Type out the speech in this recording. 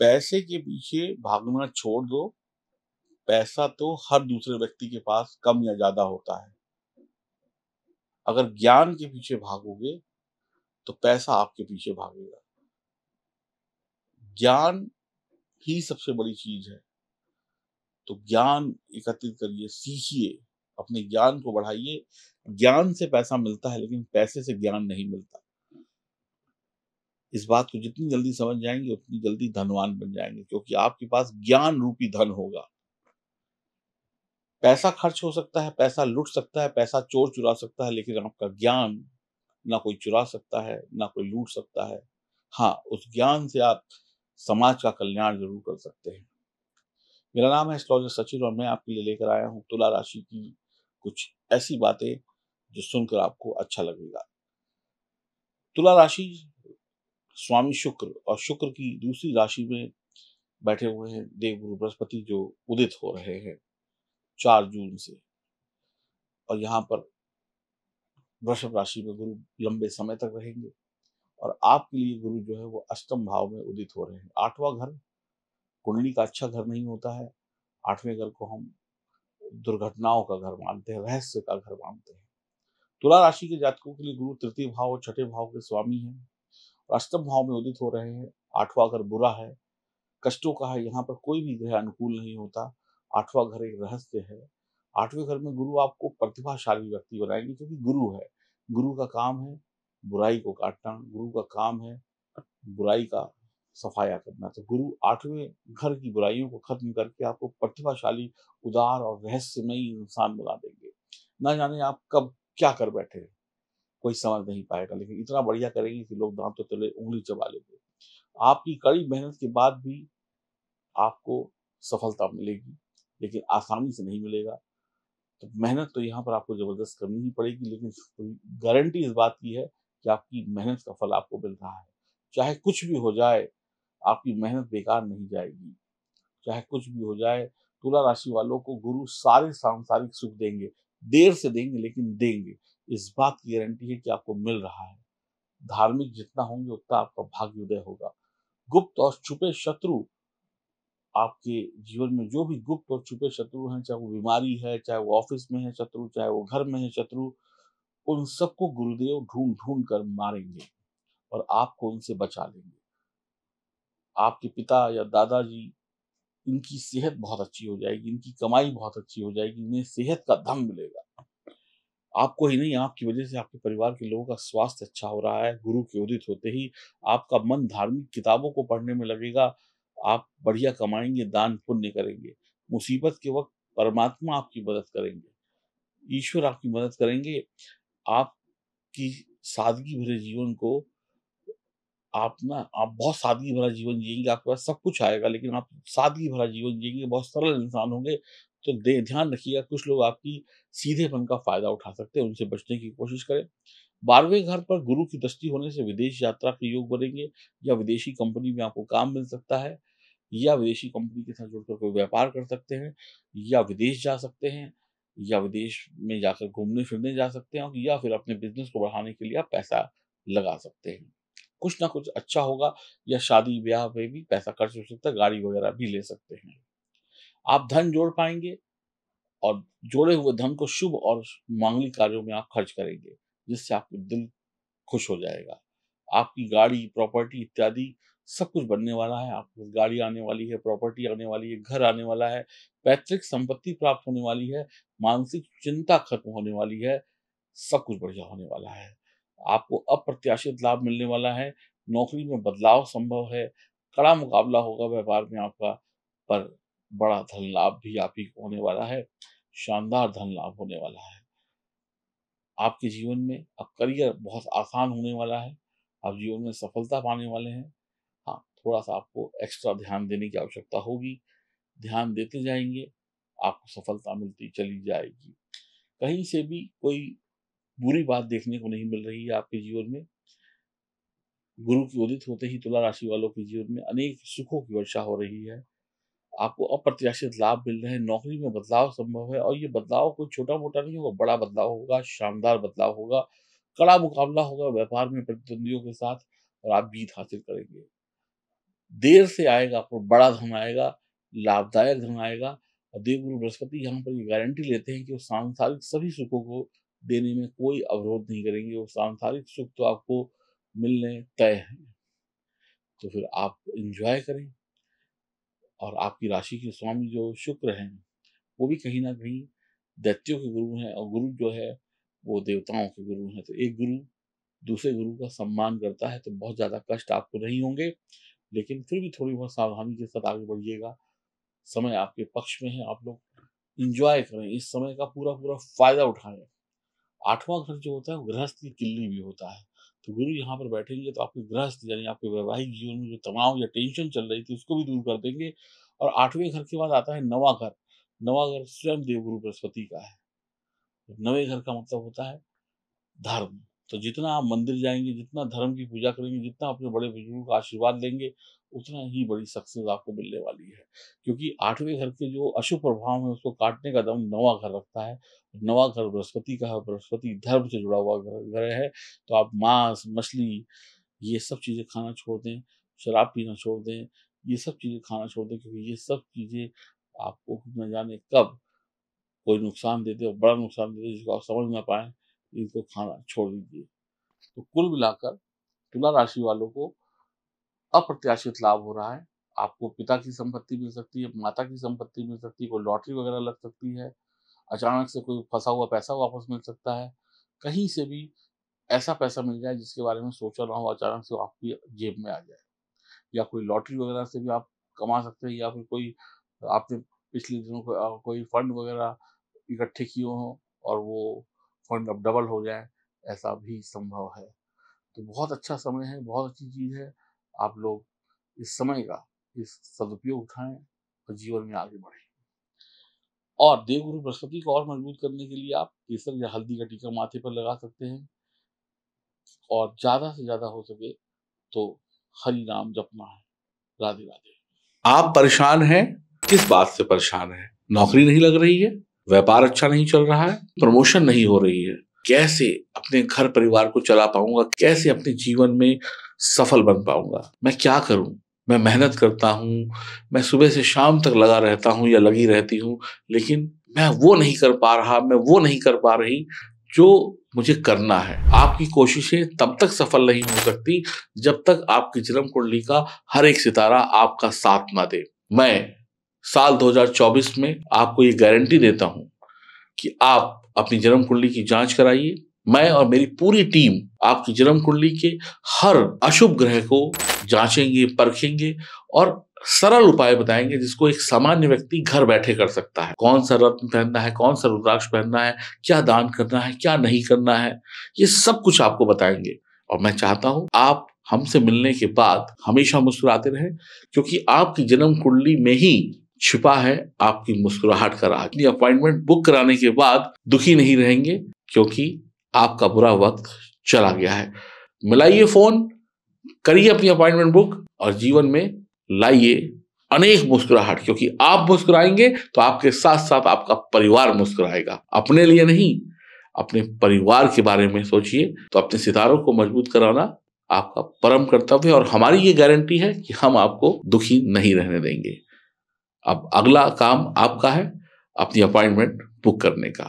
पैसे के पीछे भागना छोड़ दो पैसा तो हर दूसरे व्यक्ति के पास कम या ज्यादा होता है अगर ज्ञान के पीछे भागोगे तो पैसा आपके पीछे भागेगा ज्ञान ही सबसे बड़ी चीज है तो ज्ञान एकत्रित करिए सीखिए अपने ज्ञान को बढ़ाइए ज्ञान से पैसा मिलता है लेकिन पैसे से ज्ञान नहीं मिलता इस बात को जितनी जल्दी समझ जाएंगे उतनी जल्दी धनवान बन जाएंगे क्योंकि आपके पास ज्ञान रूपी धन होगा पैसा खर्च हो सकता है पैसा लुट सकता है पैसा चोर चुरा सकता है लेकिन आपका ज्ञान ना कोई चुरा सकता है ना कोई लूट सकता है हाँ उस ज्ञान से आप समाज का कल्याण जरूर कर सकते हैं मेरा नाम है एस्ट्रोलॉजर सचिन और मैं आपके लिए लेकर आया हूँ तुला राशि की कुछ ऐसी बातें जो सुनकर आपको अच्छा लगेगा तुला राशि स्वामी शुक्र और शुक्र की दूसरी राशि में बैठे हुए हैं देव गुरु बृहस्पति जो उदित हो रहे हैं चार जून से और यहाँ पर वृषभ राशि में गुरु लंबे समय तक रहेंगे और आपके लिए गुरु जो है वो अष्टम भाव में उदित हो रहे हैं आठवां घर कुंडली का अच्छा घर नहीं होता है आठवें घर को हम दुर्घटनाओं का घर मानते हैं रहस्य का घर मानते हैं तुला राशि के जातकों के लिए गुरु तृतीय भाव और छठे भाव के स्वामी हैं अष्टम भाव में उदित हो रहे हैं आठवां घर बुरा है कष्टों का है यहाँ पर कोई भी ग्रह अनुकूल नहीं होता आठवां घर एक रहस्य है आठवें घर में गुरु आपको प्रतिभाशाली व्यक्ति बनाएंगे क्योंकि गुरु है गुरु का काम है बुराई को काटना गुरु का काम है बुराई का सफाया करना तो गुरु आठवें घर की बुराइयों को खत्म करके आपको प्रतिभाशाली उदार और रहस्यमयी इंसान बना देंगे ना जाने आप कब क्या कर बैठे कोई समझ नहीं पाएगा लेकिन इतना बढ़िया करेंगे कि लोग दांतों तो तले उंगली चबा लेंगे आपकी कड़ी मेहनत के बाद भी आपको सफलता मिलेगी लेकिन आसानी से नहीं मिलेगा तो मेहनत तो यहाँ पर आपको ज़बरदस्त करनी ही पड़ेगी लेकिन गारंटी इस बात की है कि आपकी मेहनत का फल आपको मिल रहा है चाहे कुछ भी हो जाए आपकी मेहनत बेकार नहीं जाएगी चाहे कुछ भी हो जाए तुला राशि वालों को गुरु सारे सांसारिक सुख देंगे देर से देंगे लेकिन देंगे इस बात की गारंटी है कि आपको मिल रहा है धार्मिक जितना होंगे उतना आपका भाग्योदय होगा गुप्त और छुपे शत्रु आपके जीवन में जो भी गुप्त और छुपे शत्रु हैं चाहे वो बीमारी है चाहे वो ऑफिस में है शत्रु चाहे वो घर में है शत्रु उन सबको गुरुदेव ढूंढ ढूंढ कर मारेंगे और आपको उनसे बचा लेंगे आपके पिता या दादाजी इनकी सेहत बहुत अच्छी हो जाएगी इनकी कमाई बहुत अच्छी हो जाएगी इन्हें सेहत का दम मिलेगा आपको ही नहीं आपकी वजह से आपके परिवार के लोगों का स्वास्थ्य अच्छा हो रहा है गुरु के उदित होते ही आपका मन धार्मिक किताबों को पढ़ने में लगेगा आप बढ़िया कमाएंगे दान पुण्य करेंगे मुसीबत के वक्त परमात्मा आपकी मदद करेंगे ईश्वर आपकी मदद करेंगे आपकी सादगी भरे जीवन को आप ना आप बहुत सादगी भरा जीवन जिएंगे आपके पास सब कुछ आएगा लेकिन आप सादगी भरा जीवन जिएंगे बहुत सरल इंसान होंगे तो दे ध्यान रखिएगा कुछ लोग आपकी सीधेपन का फायदा उठा सकते हैं उनसे बचने की कोशिश करें बारहवें घर पर गुरु की दृष्टि होने से विदेश यात्रा के योग बनेंगे या विदेशी कंपनी में आपको काम मिल सकता है या विदेशी कंपनी के साथ जुड़कर कोई व्यापार कर सकते हैं या विदेश जा सकते हैं या विदेश में जाकर घूमने फिरने जा सकते हैं या फिर अपने बिजनेस को बढ़ाने के लिए आप पैसा लगा सकते हैं कुछ ना कुछ अच्छा होगा या शादी ब्याह में भी पैसा खर्च हो सकता है गाड़ी वगैरह भी ले सकते हैं आप धन जोड़ पाएंगे और जोड़े हुए धन को शुभ और मांगलिक कार्यों में आप खर्च करेंगे जिससे आपको दिल खुश हो जाएगा आपकी गाड़ी प्रॉपर्टी इत्यादि सब कुछ बनने वाला है आपको गाड़ी आने वाली है प्रॉपर्टी आने वाली है घर आने वाला है पैतृक संपत्ति प्राप्त होने वाली है मानसिक चिंता खत्म होने वाली है सब कुछ बढ़िया होने वाला है आपको अप्रत्याशित लाभ मिलने वाला है नौकरी में बदलाव संभव है कड़ा मुकाबला होगा व्यापार में आपका पर बड़ा धन लाभ भी आप ही होने वाला है शानदार धन लाभ होने वाला है आपके जीवन में अब करियर बहुत आसान होने वाला है आप जीवन में सफलता पाने वाले हैं हाँ थोड़ा सा आपको एक्स्ट्रा ध्यान देने की आवश्यकता होगी ध्यान देते जाएंगे आपको सफलता मिलती चली जाएगी कहीं से भी कोई बुरी बात देखने को नहीं मिल रही है आपके जीवन में गुरु की उदित होते ही तुला राशि वालों के जीवन में अनेक सुखों की वर्षा हो रही है आपको अप्रत्याशित लाभ मिल रहे हैं नौकरी में बदलाव संभव है और ये बदलाव कोई छोटा मोटा नहीं होगा बड़ा बदलाव होगा शानदार बदलाव होगा कड़ा मुकाबला होगा व्यापार में प्रतिद्वंदियों के साथ और आप जीत हासिल करेंगे देर से आएगा आपको बड़ा धन आएगा लाभदायक धन आएगा और देवगुरु बृहस्पति यहाँ पर ये गारंटी लेते हैं कि वो सांसारिक सभी सुखों को देने में कोई अवरोध नहीं करेंगे वो सांसारिक सुख तो आपको मिलने तय है तो फिर आप इंजॉय करें और आपकी राशि के स्वामी जो शुक्र हैं वो भी कहीं ना कहीं दैत्यों के गुरु हैं और गुरु जो है वो देवताओं के गुरु हैं तो एक गुरु दूसरे गुरु का सम्मान करता है तो बहुत ज़्यादा कष्ट आपको नहीं होंगे लेकिन फिर भी थोड़ी बहुत सावधानी के साथ आगे बढ़िएगा समय आपके पक्ष में है आप लोग इंजॉय करें इस समय का पूरा पूरा फायदा उठाएं आठवां घर जो होता है गृहस्थ की किल्ली भी होता है तो गुरु यहाँ पर बैठेंगे तो आपके गृहस्थ यानी आपके वैवाहिक जीवन में जो तनाव या टेंशन चल रही थी उसको भी दूर कर देंगे और आठवें घर के बाद आता है नवा घर नवा घर स्वयं गुरु बृहस्पति का है नवे घर का मतलब होता है धर्म तो जितना आप मंदिर जाएंगे जितना धर्म की पूजा करेंगे जितना अपने बड़े बुजुर्ग का आशीर्वाद लेंगे उतना ही बड़ी सक्सेस आपको मिलने वाली है क्योंकि आठवें घर के जो अशुभ प्रभाव है उसको काटने का दम नवा घर रखता है नवा घर बृहस्पति का है बृहस्पति धर्म से जुड़ा हुआ घर है तो आप मांस मछली ये सब चीज़ें खाना छोड़ दें शराब पीना छोड़ दें ये सब चीज़ें खाना छोड़ दें क्योंकि ये सब चीज़ें आपको न जाने कब कोई नुकसान दे दे और बड़ा नुकसान देते जिसको आप समझ ना पाएँ इनको खाना छोड़ दीजिए तो कुल मिलाकर तुला राशि वालों को अप्रत्याशित लाभ हो रहा है आपको पिता की संपत्ति मिल सकती है माता की संपत्ति मिल सकती है कोई लॉटरी वगैरह लग सकती है अचानक से कोई फंसा हुआ पैसा वापस मिल सकता है कहीं से भी ऐसा पैसा मिल जाए जिसके बारे में सोचा ना हो अचानक से आपकी जेब में आ जाए या कोई लॉटरी वगैरह से भी आप कमा सकते हैं या फिर कोई आपने पिछले दिनों को, कोई फंड वगैरह इकट्ठे किए हों और वो फंड अब डबल हो जाए ऐसा भी संभव है तो बहुत अच्छा समय है बहुत अच्छी चीज़ है आप लोग इस समय का इस सदुपयोग उठाएं और जीवन में आगे बढ़ें और देव गुरु बृहस्पति को और मजबूत करने के लिए आप केसर या हल्दी का टीका माथे पर लगा सकते हैं और ज़्यादा से ज़्यादा हो सके तो हरि नाम जपना है राधे राधे आप परेशान हैं किस बात से परेशान हैं नौकरी नहीं लग रही है व्यापार अच्छा नहीं चल रहा है प्रमोशन नहीं हो रही है कैसे अपने घर परिवार को चला पाऊंगा कैसे अपने जीवन में सफल बन पाऊंगा मैं क्या करूं मैं मेहनत करता हूं मैं सुबह से शाम तक लगा रहता हूँ या लगी रहती हूँ लेकिन मैं वो नहीं कर पा रहा मैं वो नहीं कर पा रही जो मुझे करना है आपकी कोशिशें तब तक सफल नहीं हो सकती जब तक आपकी जन्म कुंडली का हर एक सितारा आपका साथ ना दे मैं साल 2024 में आपको ये गारंटी देता हूं कि आप अपनी जन्म कुंडली की जांच कराइए मैं और मेरी पूरी टीम आपकी जन्म कुंडली के हर अशुभ ग्रह को जांचेंगे परखेंगे और सरल उपाय बताएंगे जिसको एक सामान्य व्यक्ति घर बैठे कर सकता है कौन सा रत्न पहनना है कौन सा रुद्राक्ष पहनना है क्या दान करना है क्या नहीं करना है ये सब कुछ आपको बताएंगे और मैं चाहता हूं आप हमसे मिलने के बाद हमेशा मुस्कुराते रहें क्योंकि आपकी जन्म कुंडली में ही छिपा है आपकी मुस्कुराहट का राज अपनी अपॉइंटमेंट बुक कराने के बाद दुखी नहीं रहेंगे क्योंकि आपका बुरा वक्त चला गया है मिलाइए फोन करिए अपनी अपॉइंटमेंट बुक और जीवन में लाइए अनेक मुस्कुराहट क्योंकि आप मुस्कुराएंगे तो आपके साथ साथ आपका परिवार मुस्कुराएगा अपने लिए नहीं अपने परिवार के बारे में सोचिए तो अपने सितारों को मजबूत कराना आपका परम कर्तव्य है और हमारी ये गारंटी है कि हम आपको दुखी नहीं रहने देंगे अब अगला काम आपका है अपनी अपॉइंटमेंट बुक करने का